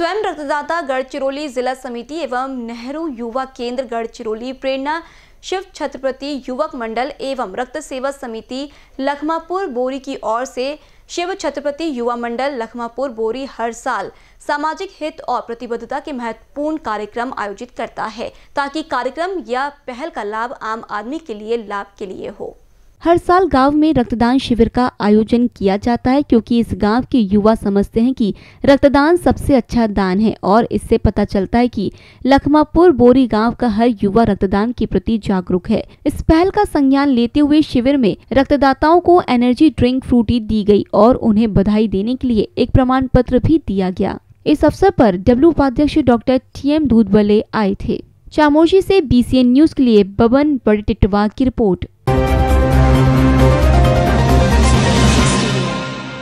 स्वयं रक्तदाता गढ़चिरौली जिला समिति एवं नेहरू युवा केंद्र गढ़चिरौली प्रेरणा शिव छत्रपति युवक मंडल एवं रक्त सेवा समिति लखमापुर बोरी की ओर से शिव छत्रपति युवा मंडल लखमापुर बोरी हर साल सामाजिक हित और प्रतिबद्धता के महत्वपूर्ण कार्यक्रम आयोजित करता है ताकि कार्यक्रम या पहल का लाभ आम आदमी के लिए लाभ के लिए हो हर साल गांव में रक्तदान शिविर का आयोजन किया जाता है क्योंकि इस गांव के युवा समझते हैं कि रक्तदान सबसे अच्छा दान है और इससे पता चलता है कि लखमापुर बोरी गांव का हर युवा रक्तदान के प्रति जागरूक है इस पहल का संज्ञान लेते हुए शिविर में रक्तदाताओं को एनर्जी ड्रिंक फ्रूटी दी गई और उन्हें बधाई देने के लिए एक प्रमाण पत्र भी दिया गया इस अवसर पर डब्ल्यू उपाध्यक्ष डॉक्टर टी एम दूधबले आए थे चामोशी से बीसीएन न्यूज के लिए बबन बड़े टिटवा की रिपोर्ट